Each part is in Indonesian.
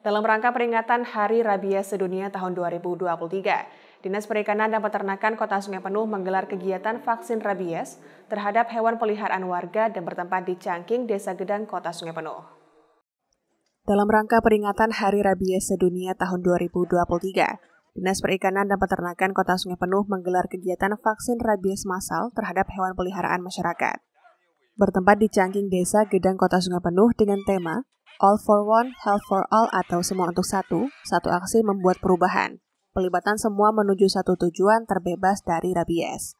Dalam rangka peringatan Hari Rabies Sedunia tahun 2023, Dinas Perikanan dan Peternakan Kota Sungai Penuh menggelar kegiatan vaksin rabies terhadap hewan peliharaan warga dan bertempat di Cangking, Desa Gedang, Kota Sungai Penuh. Dalam rangka peringatan Hari Rabies Sedunia tahun 2023, Dinas Perikanan dan Peternakan Kota Sungai Penuh menggelar kegiatan vaksin rabies massal terhadap hewan peliharaan masyarakat bertempat di Cangking Desa Gedang Kota Sungai Penuh dengan tema All for One, Health for All atau Semua untuk Satu, Satu Aksi Membuat Perubahan. Pelibatan semua menuju satu tujuan terbebas dari rabies.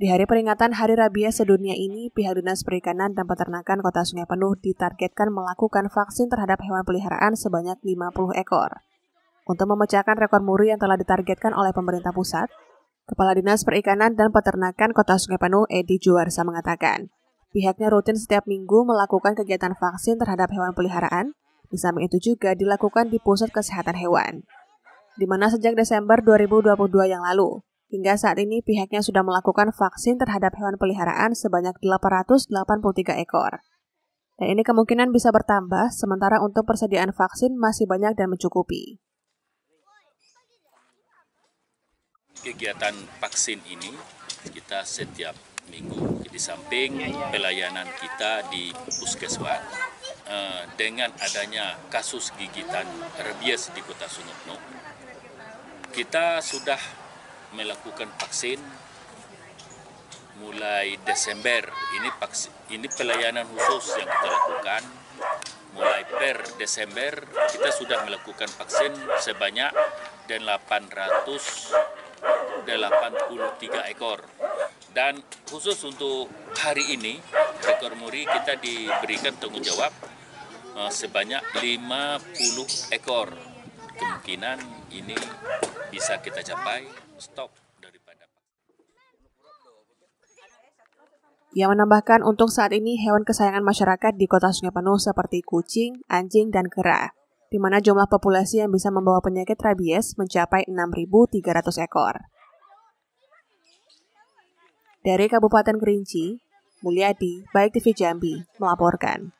Di hari peringatan Hari Rabies Sedunia ini, pihak Dinas Perikanan dan Peternakan Kota Sungai Penuh ditargetkan melakukan vaksin terhadap hewan peliharaan sebanyak 50 ekor. Untuk memecahkan rekor muri yang telah ditargetkan oleh pemerintah pusat, Kepala Dinas Perikanan dan Peternakan Kota Sungai Penuh, Edi Juarsa mengatakan, pihaknya rutin setiap minggu melakukan kegiatan vaksin terhadap hewan peliharaan, di samping itu juga dilakukan di Pusat Kesehatan Hewan. Di mana sejak Desember 2022 yang lalu, hingga saat ini pihaknya sudah melakukan vaksin terhadap hewan peliharaan sebanyak 883 ekor. Dan ini kemungkinan bisa bertambah, sementara untuk persediaan vaksin masih banyak dan mencukupi. Kegiatan vaksin ini kita setiap minggu. Di samping pelayanan kita di puskesmas, eh, dengan adanya kasus gigitan rabies di kota Sunutno kita sudah melakukan vaksin mulai Desember. Ini vaksin, ini pelayanan khusus yang kita lakukan. Mulai per Desember kita sudah melakukan vaksin sebanyak dan 800 83 ekor. Dan khusus untuk hari ini, ekor muri kita diberikan tanggung jawab eh, sebanyak 50 ekor. Kemungkinan ini bisa kita capai stok daripada Ia menambahkan untuk saat ini hewan kesayangan masyarakat di kota Sungai Penuh seperti kucing, anjing, dan kera, di mana jumlah populasi yang bisa membawa penyakit rabies mencapai 6.300 ekor. Dari Kabupaten Kerinci, Mulyadi, Baik TV Jambi, melaporkan.